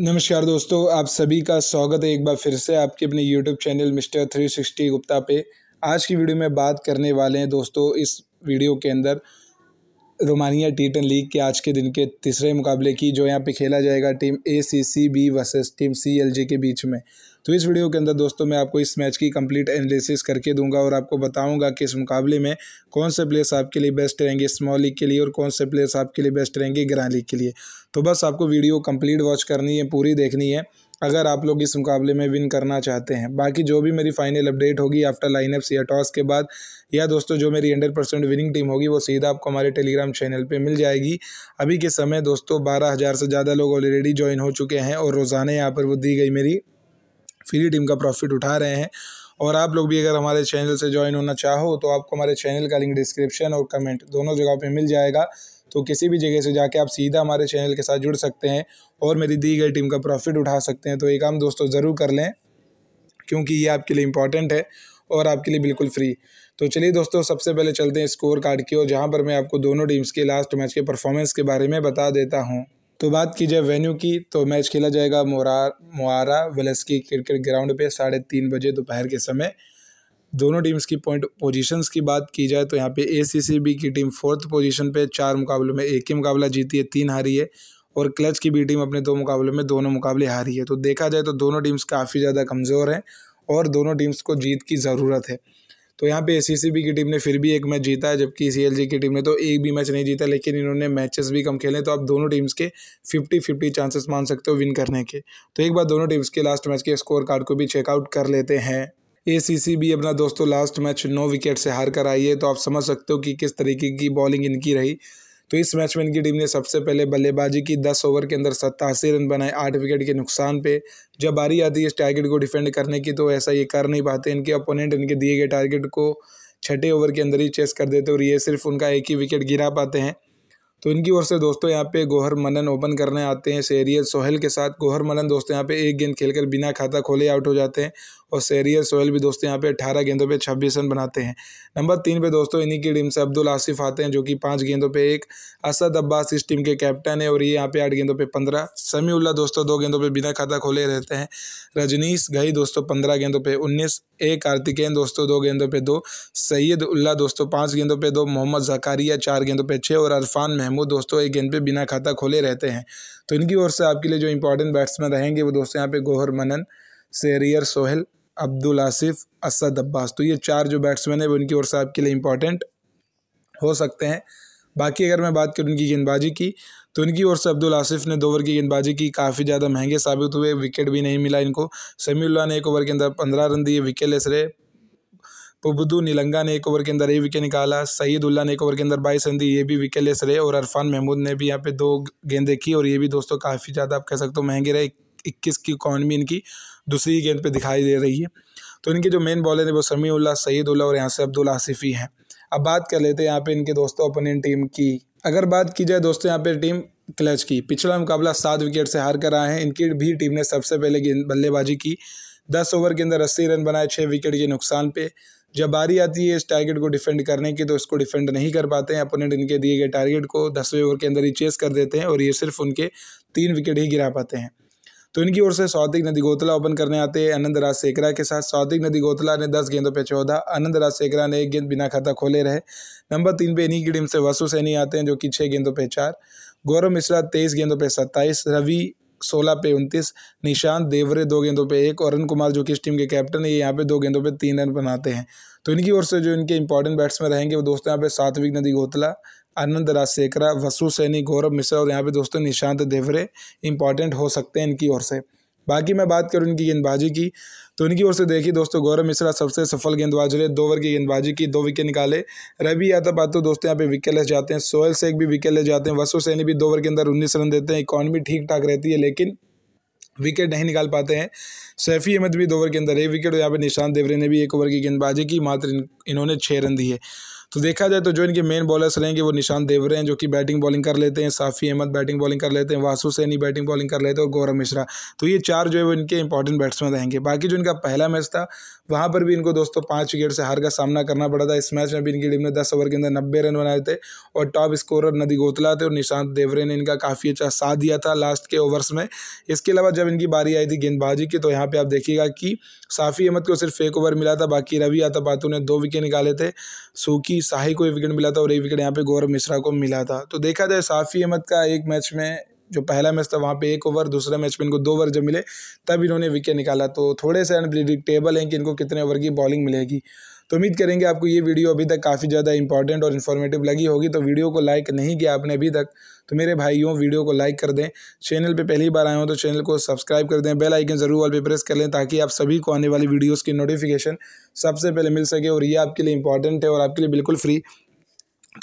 नमस्कार दोस्तों आप सभी का स्वागत है एक बार फिर से आपके अपने YouTube channel mister three sixty Gupta पे आज की वीडियो में बात करने वाले हैं दोस्तों इस वीडियो के अंदर रोमानिया टी टेन लीग के आज के दिन के तीसरे मुकाबले की जो यहाँ पे खेला जाएगा team A C C B versus team C L G के बीच में तो इस वीडियो के अंदर दोस्तों मैं आपको इस मैच की कंप्लीट एनालिसिस करके दूंगा और आपको बताऊंगा कि इस मुकाबले में कौन से प्लेयर्स आपके लिए बेस्ट रहेंगे स्मॉल लीग के लिए और कौन से प्लेयर्स आपके लिए बेस्ट रहेंगे ग्रैंड लीग के लिए तो बस आपको वीडियो कंप्लीट वॉच करनी है पूरी देखनी है अगर आप लोग इस मुकाबले में विन करना चाहते हैं बाकी जो भी मेरी फाइनल अपडेट होगी आफ्टर लाइनअप्स या टॉस के बाद या दोस्तों जो मेरी हंड्रेड परसेंट विनिंग टीम होगी वो सीधा आपको हमारे टेलीग्राम चैनल पे मिल जाएगी अभी के समय दोस्तों बारह हज़ार से ज़्यादा लोग ऑलरेडी ज्वाइन हो चुके हैं और रोज़ाना यहाँ पर वो दी गई मेरी फ्री टीम का प्रॉफिट उठा रहे हैं और आप लोग भी अगर हमारे चैनल से ज्वाइन होना चाहो तो आपको हमारे चैनल का लिंक डिस्क्रिप्शन और कमेंट दोनों जगह पे मिल जाएगा तो किसी भी जगह से जाके आप सीधा हमारे चैनल के साथ जुड़ सकते हैं और मेरी दी गई टीम का प्रॉफिट उठा सकते हैं तो ये काम दोस्तों ज़रूर कर लें क्योंकि ये आपके लिए इम्पॉर्टेंट है और आपके लिए बिल्कुल फ्री तो चलिए दोस्तों सबसे पहले चलते हैं स्कोर कार्ड की ओर जहाँ पर मैं आपको दोनों टीम्स के लास्ट मैच के परफॉर्मेंस के बारे में बता देता हूँ तो बात की जाए वेन्यू की तो मैच खेला जाएगा मोरार मोहारा वेलेस्की क्रिकेट ग्राउंड पे साढ़े तीन बजे दोपहर के समय दोनों टीम्स की पॉइंट पोजीशंस की बात की जाए तो यहाँ पे एसीसीबी की टीम फोर्थ पोजीशन पे चार मुकाबलों में एक ही मुकाबला जीती है तीन हारी है और क्लच की भी टीम अपने दो मुकाबलों में दोनों मुकाबले हारी है तो देखा जाए तो दोनों टीम्स काफ़ी ज़्यादा कमज़ोर हैं और दोनों टीम्स को जीत की ज़रूरत है तो यहाँ पे ए की टीम ने फिर भी एक मैच जीता है जबकि सी की टीम ने तो एक भी मैच नहीं जीता लेकिन इन्होंने मैचेस भी कम खेले तो आप दोनों टीम्स के फिफ्टी फिफ्टी चांसेस मान सकते हो विन करने के तो एक बार दोनों टीम्स के लास्ट मैच के स्कोर कार्ड को भी चेकआउट कर लेते हैं ए सी सी भी अपना दोस्तों लास्ट मैच नौ विकेट से हार कर आई है तो आप समझ सकते हो कि किस तरीके की बॉलिंग इनकी रही तो इस मैच में इनकी टीम ने सबसे पहले बल्लेबाजी की दस ओवर के अंदर सत्तासी रन बनाए आठ विकेट के नुकसान पे जब बारी आती है इस टारगेट को डिफेंड करने की तो ऐसा ये कर नहीं पाते इनके अपोनेंट इनके दिए गए टारगेट को छठे ओवर के अंदर ही चेस कर देते और ये सिर्फ उनका एक ही विकेट गिरा पाते हैं तो इनकी ओर से दोस्तों यहाँ पे गोहर मनन ओपन करने आते हैं शेरियल सोहेल के साथ गोहर मनन दोस्तों यहाँ पे एक गेंद खेलकर बिना खाता खोले आउट हो जाते हैं और सैरियर सोहेल भी दोस्तों यहाँ पे अट्ठारह गेंदों पे छब्बीस रन बनाते हैं नंबर तीन पे दोस्तों इन्हीं की टीम से अब्दुल आसिफ आते हैं जो कि पाँच गेंदों पे एक असद अब्बास इस टीम के कैप्टन है और ये यहाँ पे आठ गेंदों पे पंद्रह समी उल्ला दोस्तों दो गेंदों पर बिना खाता खोले रहते हैं रजनीश गई दोस्तों पंद्रह गेंदों पर उन्नीस ए कार्तिकेन दोस्तों दो गेंदों पर दो सैयद उल्ला दोस्तों पाँच गेंदों पर दो मोहम्मद जकारिया चार गेंदों पर छः और अरफान महमूद दोस्तों एक गेंद पर बिना खाता खोले रहते हैं तो इनकी ओर से आपके लिए जो इंपॉर्टेंट बैट्समैन रहेंगे वो दोस्तों यहाँ पे गोहर मनन सैरियर सोहेल अब्दुल आसिफ असद अब्बास तो ये चार जो बैट्समैन है वो इनकी ओर से आपके लिए इम्पॉर्टेंट हो सकते हैं बाकी अगर मैं बात करूँ उनकी गेंदबाजी की तो इनकी ओर से अब्दुल आसिफ ने दो ओवर की गेंदबाजी की काफ़ी ज़्यादा महंगे साबित हुए विकेट भी नहीं मिला इनको समीउल्ला ने एक ओवर के अंदर पंद्रह रन दिए विकेट लेस रहे पबुदू निलंगा ने एक ओवर के अंदर एक विकेट निकाला सईद उल्ला ने एक ओवर के अंदर बाईस रन दी ये भी विकेट लेस रहे और अरफान महमूद ने भी यहाँ पे दो गेंदें की और ये भी दोस्तों काफ़ी ज़्यादा आप कह सकते हो महंगे रहे इक्कीस की इकॉनमी इनकी दूसरी गेंद पर दिखाई दे रही है तो इनके जो मेन बॉलर हैं वो समी सईद सईदुल्ला और यहाँ से अब्दुल आसिफ ही हैं अब बात कर लेते हैं यहाँ पे इनके दोस्तों ओपोनेंट टीम की अगर बात की जाए दोस्तों यहाँ पे टीम क्लच की पिछला मुकाबला सात विकेट से हार कर आए हैं इनकी भी टीम ने सबसे पहले बल्लेबाजी की दस ओवर के अंदर अस्सी रन बनाए छः विकेट के नुकसान पे जब बारी आती है इस टारगेट को डिफेंड करने की तो इसको डिफेंड नहीं कर पाते हैं अपोनेंट इनके दिए गए टारगेट को दसवें ओवर के अंदर ही चेस कर देते हैं और ये सिर्फ उनके तीन विकेट ही गिरा पाते हैं तो इनकी ओर से सौदिक नदी गोतला ओपन करने आते हैं आनंद राज सेकरा के साथ सौदिक नदी गोतला ने दस गेंदों पर चौदह आनंद राज सेकरा ने एक गेंद बिना खाता खोले रहे नंबर तीन पे इन्हीं की टीम से वसु सैनी आते हैं जो कि छः गेंदों पर चार गौरव मिश्रा तेईस गेंदों पर सत्ताईस रवि सोलह पे उनतीस निशांत देवरे दो गेंदों पे एक और अरुण कुमार जो कि इस टीम के कैप्टन है यहाँ पे दो गेंदों पे तीन रन बनाते हैं तो इनकी ओर से जो इनके इंपॉर्टेंट बैट्समैन रहेंगे वो दोस्तों यहाँ पे सात्विक नदी गोतला आनंद राजशेखरा वसु सैनी गौरव मिश्रा और यहाँ पे दोस्तों निशांत देवरे इंपॉर्टेंट हो सकते हैं इनकी ओर से बाकी मैं बात करूँ इनकी गेंदबाजी की तो इनकी ओर से देखिए दोस्तों गौरव मिश्रा सबसे सफल गेंदबाज रहे दो ओवर की गेंदबाजी की दो विकेट निकाले रवि यादव बात तो दोस्तों यहाँ पे विकेट ले जाते हैं सोयल शेख भी विकेट ले जाते हैं वसु सैनी भी दो ओवर के अंदर उन्नीस रन देते हैं इकॉनमी ठीक ठाक रहती है लेकिन विकेट नहीं निकाल पाते हैं सैफी अहमद भी दो ओवर के अंदर एक विकेट और यहाँ पे निशांत देवरे ने भी एक ओवर की गेंदबाजी की मात्र इन्होंने छः रन दिए तो देखा जाए तो जो इनके मेन बॉलर्स रहेंगे वो निशान देवरे हैं जो कि बैटिंग बॉलिंग कर लेते हैं साफ़ी अहमद बैटिंग बॉलिंग कर लेते हैं वासु सैनी बैटिंग बॉलिंग कर लेते हैं और गौरव मिश्रा तो ये चार जो है वो इनके इंपॉर्टेंट बैट्समैन रहेंगे बाकी जो इनका पहला मैच था वहाँ पर भी इनको दोस्तों पाँच विकेट से हार का सामना करना पड़ा था इस मैच में भी इनकी टीम ने दस ओवर के अंदर नब्बे रन बनाए थे और टॉप स्कोरर नदी गोतला थे और निशांत देवरे ने इनका काफ़ी अच्छा साथ दिया था लास्ट के ओवर्स में इसके अलावा जब इनकी बारी आई थी गेंदबाजी की तो यहाँ पर आप देखिएगा कि साफ़ी अहमद को सिर्फ एक ओवर मिला था बाकी रवि आतापातू ने दो विकेट निकाले थे सूकी शाही को एक विकेट मिला था और एक विकेट यहाँ पे गौरव मिश्रा को मिला था तो देखा जाए साफ़ी अहमद का एक मैच में जो पहला मैच था वहाँ पे एक ओवर दूसरे मैच में इनको दो ओवर जब मिले तब इन्होंने विकेट निकाला तो थोड़े से अनप्रिडिक्टेबल हैं कि इनको कितने ओवर की बॉलिंग मिलेगी तो उम्मीद करेंगे आपको ये वीडियो अभी तक काफ़ी ज़्यादा इंपॉर्टेंट और इन्फॉर्मेटिव लगी होगी तो वीडियो को लाइक नहीं किया आपने अभी तक तो मेरे भाइयों वीडियो को लाइक कर दें चैनल पे पहली बार आए हो तो चैनल को सब्सक्राइब कर दें बेल आइकन ज़रूर वाल पे प्रेस कर लें ताकि आप सभी को आने वाली वीडियोज़ की नोटिफिकेशन सबसे पहले मिल सके और ये आपके लिए इंपॉर्टेंट है और आपके लिए बिल्कुल फ्री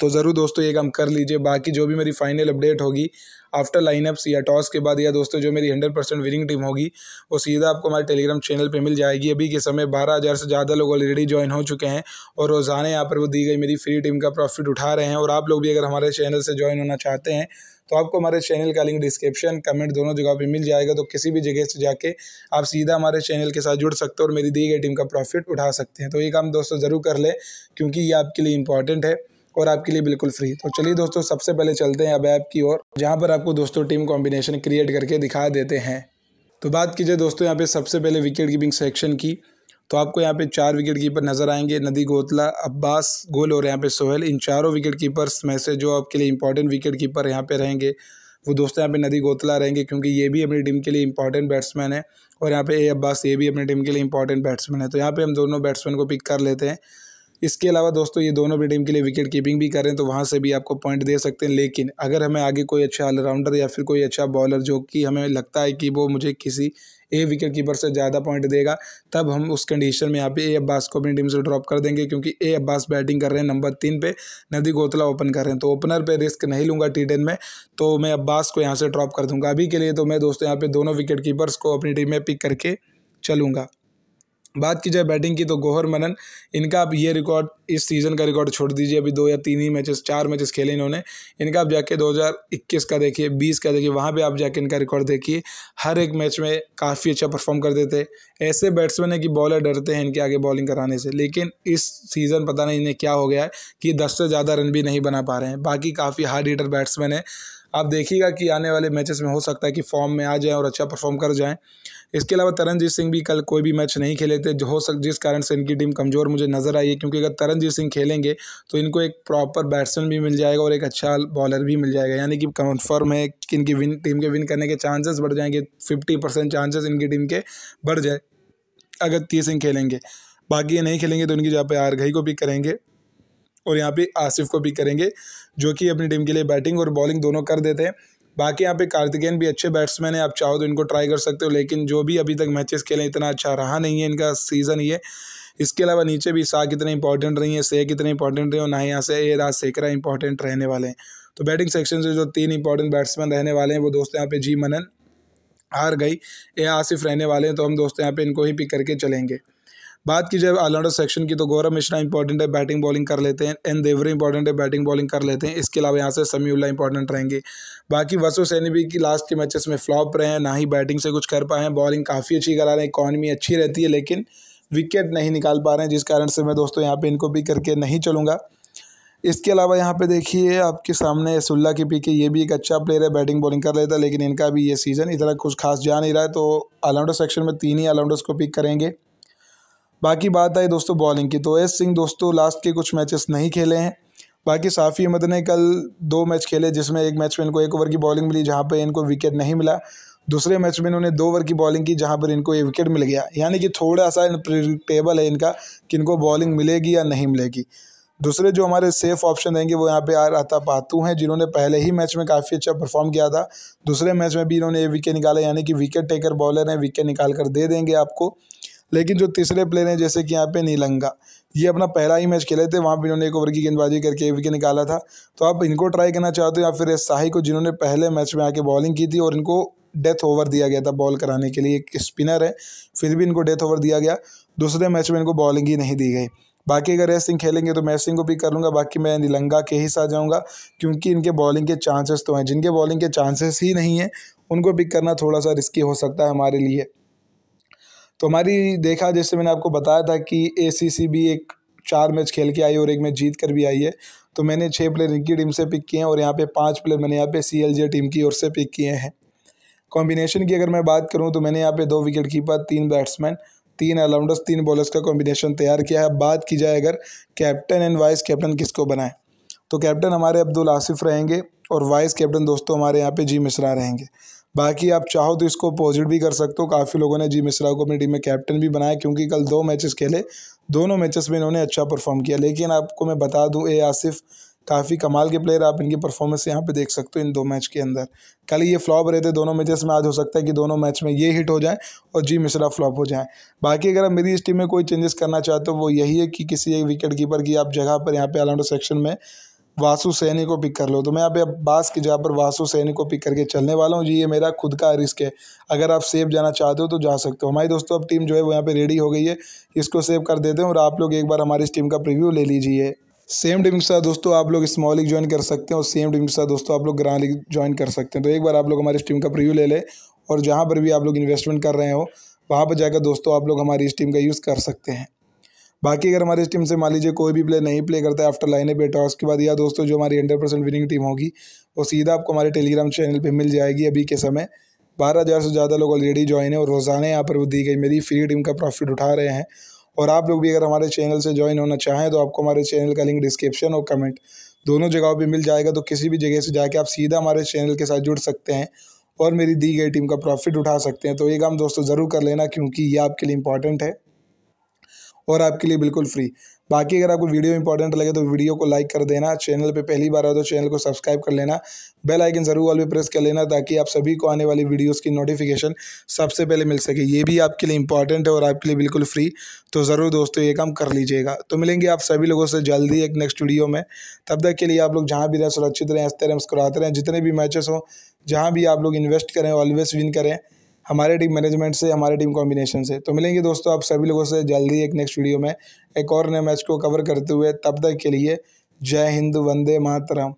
तो ज़रूर दोस्तों ये काम कर लीजिए बाकी जो भी मेरी फाइनल अपडेट होगी आफ्टर लाइनअप्स या टॉस के बाद या दोस्तों जो मेरी हंड्रेड परसेंट विनिंग टीम होगी वो सीधा आपको हमारे टेलीग्राम चैनल पर मिल जाएगी अभी के समय बारह हज़ार से ज़्यादा लोग ऑलरेडी ज्वाइन हो चुके हैं और रोज़ाना यहाँ पर वो दी गई मेरी फ्री टीम का प्रॉफिट उठा रहे हैं और आप लोग भी अगर हमारे चैनल से ज्वाइन होना चाहते हैं तो आपको हमारे चैनल का लिंक डिस्क्रिप्शन कमेंट दोनों जगह पे मिल जाएगा तो किसी भी जगह से जाके आप सीधा हमारे चैनल के साथ जुड़ सकते हो और मेरी दी गई टीम का प्रॉफिट उठा सकते हैं तो ये काम दोस्तों ज़रूर कर लें क्योंकि ये आपके लिए इंपॉर्टेंट है और आपके लिए बिल्कुल फ्री तो चलिए दोस्तों सबसे पहले चलते हैं अब ऐप की ओर जहाँ पर आपको दोस्तों टीम कॉम्बिनेशन क्रिएट करके दिखा देते हैं तो बात कीजिए दोस्तों यहाँ पे सबसे पहले विकेट कीपिंग सेक्शन की तो आपको यहाँ पे चार विकेट कीपर नज़र आएंगे नदी गोतला अब्बास गोल और यहाँ पे सोहेल इन चारों विकेट कीपर्स में से जो आपके लिए इंपॉर्टेंट विकेट कीपर यहाँ पे रहेंगे वो दोस्तों यहाँ पे नदी गोतला रहेंगे क्योंकि ये भी अपनी टीम के लिए इंपॉर्टेंट बैट्समैन है और यहाँ पे ए अब्बास ये भी अपनी टीम के लिए इंपॉर्टेंट बैट्समैन है तो यहाँ पर हम दोनों बैट्समैन को पिक कर लेते हैं इसके अलावा दोस्तों ये दोनों भी टीम के लिए विकेट कीपिंग भी करें तो वहाँ से भी आपको पॉइंट दे सकते हैं लेकिन अगर हमें आगे कोई अच्छा ऑलराउंडर या फिर कोई अच्छा बॉलर जो कि हमें लगता है कि वो मुझे किसी ए विकेट कीपर से ज़्यादा पॉइंट देगा तब हम उस कंडीशन में यहाँ पे ए अब्बास को अपनी टीम से ड्रॉप कर देंगे क्योंकि ए अब्बास बैटिंग कर रहे हैं नंबर तीन पे नदी गोतला ओपन कर रहे हैं तो ओपनर पे रिस्क नहीं लूँगा टी टेन में तो मैं अब्बास को यहाँ से ड्रॉप कर दूँगा अभी के लिए तो मैं दोस्तों यहाँ पर दोनों विकेट कीपर्स को अपनी टीम में पिक करके चलूँगा बात की जाए बैटिंग की तो गोहर मनन इनका आप ये रिकॉर्ड इस सीज़न का रिकॉर्ड छोड़ दीजिए अभी दो या तीन ही मैचेस चार मैचेस खेले इन्होंने इनका आप जाके 2021 का देखिए 20 का देखिए वहाँ पे आप जाके इनका रिकॉर्ड देखिए हर एक मैच में काफ़ी अच्छा परफॉर्म कर देते ऐसे बैट्समैन है कि बॉलर डरते हैं इनके आगे बॉलिंग कराने से लेकिन इस सीज़न पता नहीं इन्हें क्या हो गया है कि दस से ज़्यादा रन भी नहीं बना पा रहे हैं बाकी काफ़ी हार्ड हीटर बैट्समैन है आप देखिएगा कि आने वाले मैचेस में हो सकता है कि फॉर्म में आ जाएँ और अच्छा परफॉर्म कर जाएँ इसके अलावा तरनजीत सिंह भी कल कोई भी मैच नहीं खेले थे जो हो सक जिस कारण से इनकी टीम कमज़ोर मुझे नज़र आई है क्योंकि अगर तरनजीत सिंह खेलेंगे तो इनको एक प्रॉपर बैट्समैन भी मिल जाएगा और एक अच्छा बॉलर भी मिल जाएगा यानी कि कन्फर्म है कि इनकी विन टीम के विन करने के चांसेस बढ़ जाएंगे फिफ्टी परसेंट चांसेस इनकी टीम के बढ़ जाए अगर तीस सिंह खेलेंगे बाकी ये नहीं खेलेंगे तो इनकी जहाँ पर आरघई को भी करेंगे और यहाँ पे आसिफ को भी करेंगे जो कि अपनी टीम के लिए बैटिंग और बॉलिंग दोनों कर देते हैं बाकी यहाँ पे कार्तिकेन भी अच्छे बैट्समैन है आप चाहो तो इनको ट्राई कर सकते हो लेकिन जो भी अभी तक मैचेस खेले इतना अच्छा रहा नहीं है इनका सीज़न ये इसके अलावा नीचे भी सा इतने इंपॉर्टेंट रही है से कितने इंपॉर्टेंट रहे और ना यहाँ से ए राज सेकरा इंपॉर्टेंट रहने वाले हैं तो बैटिंग सेक्शन से जो तीन इंपॉर्टेंट बैट्समैन रहने वाले हैं वो दोस्त यहाँ पे जी मनन हार गई ए आसिफ रहने वाले हैं तो हम दोस्त यहाँ पे इनको ही पिक करके चलेंगे बात की जाए ऑलराउंडर सेक्शन की तो गौरव मिश्रा इंपॉर्टेंट है बैटिंग बॉलिंग कर लेते हैं एन देवरे इंपॉर्टेंट है बैटिंग बॉलिंग कर लेते हैं इसके अलावा यहाँ से समीउल्ला इंपॉर्टेंट रहेंगे बाकी वसु सैनी भी की लास्ट के मैचेस में फ्लॉप रहे हैं ना ही बैटिंग से कुछ कर पाए हैं बॉलिंग काफ़ी अच्छी करा रहे हैं इकॉनमी अच्छी रहती है लेकिन विकेट नहीं निकाल पा रहे हैं जिस कारण से मैं दोस्तों यहाँ पर इनको भी करके नहीं चलूँगा इसके अलावा यहाँ पे देखिए आपके सामने सुल्ला के पीके ये भी एक अच्छा प्लेयर है बैटिंग बॉलिंग कर लेता है लेकिन इनका भी ये सीज़न इतना कुछ खास जा नहीं रहा है तो ऑलराउंडर सेक्शन में तीन ही ऑलराउंडर्स को पिक करेंगे बाकी बात आई दोस्तों बॉलिंग की तो एस सिंह दोस्तों लास्ट के कुछ मैचेस नहीं खेले हैं बाकी साफ़ी अहमद ने कल दो मैच खेले जिसमें एक मैच में इनको एक ओवर की बॉलिंग मिली जहाँ पर इनको विकेट नहीं मिला दूसरे मैच में इन्होंने दो ओवर की बॉलिंग की जहाँ पर इनको ये विकेट मिल गया यानी कि थोड़ा सा इनप्रिडिक्टेबल है इनका कि इनको बॉलिंग मिलेगी या नहीं मिलेगी दूसरे जो हमारे सेफ ऑप्शन रहेंगे वो यहाँ पे आ रहा पातू हैं जिन्होंने पहले ही मैच में काफ़ी अच्छा परफॉर्म किया था दूसरे मैच में भी इन्होंने ये विकेट निकाला यानी कि विकेट टेकर बॉलर हैं विकेट निकाल कर दे देंगे आपको लेकिन जो तीसरे प्लेयर हैं जैसे कि यहाँ पे नीलंगा ये अपना पहला ही मैच खेले थे वहाँ पर इन्होंने एक ओवर की गेंदबाजी करके विकेट निकाला था तो आप इनको ट्राई करना चाहते हो या फिर शाही को जिन्होंने पहले मैच में आके बॉलिंग की थी और इनको डेथ ओवर दिया गया था बॉल कराने के लिए एक स्पिनर है फिर भी इनको डेथ ओवर दिया गया दूसरे मैच में इनको बॉलिंग ही नहीं दी गई बाकी अगर एस सिंह खेलेंगे तो मैं सिंह को पिक कर लूँगा बाकी मैं निलंगा के ही साथ जाऊँगा क्योंकि इनके बॉलिंग के चांसेस तो हैं जिनके बॉलिंग के चांसेस ही नहीं हैं उनको पिक करना थोड़ा सा रिस्की हो सकता है हमारे लिए तो हमारी देखा जैसे मैंने आपको बताया था कि ए भी एक चार मैच खेल के आई और एक मैच जीत कर भी आई है तो मैंने छः प्लेयर इनकी टीम से पिक किए हैं और यहाँ पे पांच प्लेयर मैंने यहाँ पे सी टीम की ओर से पिक किए हैं कॉम्बिनेशन की अगर मैं बात करूँ तो मैंने यहाँ पे दो विकेट कीपर तीन बैट्समैन तीन ऑलराउंडर्स तीन बॉलर्स का कॉम्बिनेशन तैयार किया है बात की जाए अगर कैप्टन एंड वाइस कैप्टन किसको बनाए तो कैप्टन हमारे अब्दुल आसिफ रहेंगे और वाइस कैप्टन दोस्तों हमारे यहाँ पे जी मिश्रा रहेंगे बाकी आप चाहो तो इसको अपोजिट भी कर सकते हो काफ़ी लोगों ने जी मिश्रा को अपनी टीम में कैप्टन भी बनाया क्योंकि कल दो मैचेस खेले दोनों मैचेस में इन्होंने अच्छा परफॉर्म किया लेकिन आपको मैं बता दूं ए आसिफ काफ़ी कमाल के प्लेयर आप इनकी परफॉर्मेंस यहाँ पे देख सकते हो इन दो मैच के अंदर कल ये फ्लॉप रहे थे दोनों मैचेस में आज हो सकता है कि दोनों मैच में ये हिट हो जाए और जी मिश्रा फ्लॉप हो जाए बाकी अगर आप मेरी इस टीम में कोई चेंजेस करना चाहते हो वो यही है कि किसी एक विकेट कीपर की आप जगह पर यहाँ पे ऑलराउंडर सेक्शन में वासु सैनी को पिक कर लो तो मैं यहाँ पे बास की जगह पर वासु सैनी को पिक करके चलने वाला हूँ जी ये मेरा खुद का रिस्क है अगर आप सेव जाना चाहते हो तो जा सकते हो हमारी दोस्तों अब टीम जो है वो यहाँ पे रेडी हो गई है इसको सेव कर देते हैं और आप लोग एक बार हमारी इस टीम का प्रिव्यू ले लीजिए सेम टीम के साथ दोस्तों आप लोग स्मॉल लीग ज्वाइन कर सकते हैं और सेम टीम के साथ दोस्तों आप लोग ग्रांड लीग ज्वाइन कर सकते हैं तो एक बार आप लोग हमारी इस टीम का प्रिव्यू ले लें और जहाँ पर भी आप लोग इन्वेस्टमेंट कर रहे हो वहाँ पर जाकर दोस्तों आप लोग हमारी इस टीम का यूज़ कर सकते हैं बाकी अगर हमारी टीम से मान लीजिए कोई भी प्लेयर नहीं प्ले करता है आफ्टर लाइने पे टॉस के बाद या दोस्तों जो हमारी हंड्रेड परसेंट विनिंग टीम होगी वो सीधा आपको हमारे टेलीग्राम चैनल पर मिल जाएगी अभी के समय बारह हज़ार से ज़्यादा लोग ऑलरेडी ज्वाइन है और रोज़ाना यहाँ पर वो दी गई मेरी फ्री टीम का प्रॉफिट उठा रहे हैं और आप लोग भी अगर हमारे चैनल से ज्वाइन होना चाहें तो आपको हमारे चैनल का लिंक डिस्क्रिप्शन और कमेंट दोनों जगहों पर मिल जाएगा तो किसी भी जगह से जाके आप सीधा हमारे चैनल के साथ जुड़ सकते हैं और मेरी दी गई टीम का प्रॉफिट उठा सकते हैं तो ये काम दोस्तों ज़रूर कर लेना क्योंकि ये आपके लिए इंपॉर्टेंट है और आपके लिए बिल्कुल फ्री बाकी अगर आपको वीडियो इंपॉर्टेंट लगे तो वीडियो को लाइक कर देना चैनल पे पहली बार आए तो चैनल को सब्सक्राइब कर लेना बेल आइकन ज़रूर ऑल भी प्रेस कर लेना ताकि आप सभी को आने वाली वीडियोस की नोटिफिकेशन सबसे पहले मिल सके ये भी आपके लिए इंपॉर्टेंट है और आपके लिए बिल्कुल फ्री तो ज़रूर दोस्तों ये काम कर लीजिएगा तो मिलेंगे आप सभी लोगों से जल्दी एक नेक्स्ट वीडियो में तब तक के लिए आप लोग जहाँ भी रहें सुरक्षित रहें हंसते रहें मुस्कुराते रहें जितने भी मैचेस हों जहाँ भी आप लोग इन्वेस्ट करें ऑलवेज विन करें हमारे टीम मैनेजमेंट से हमारे टीम कॉम्बिनेशन से तो मिलेंगे दोस्तों आप सभी लोगों से जल्दी एक नेक्स्ट वीडियो में एक और नए मैच को कवर करते हुए तब तक के लिए जय हिंद वंदे मातरम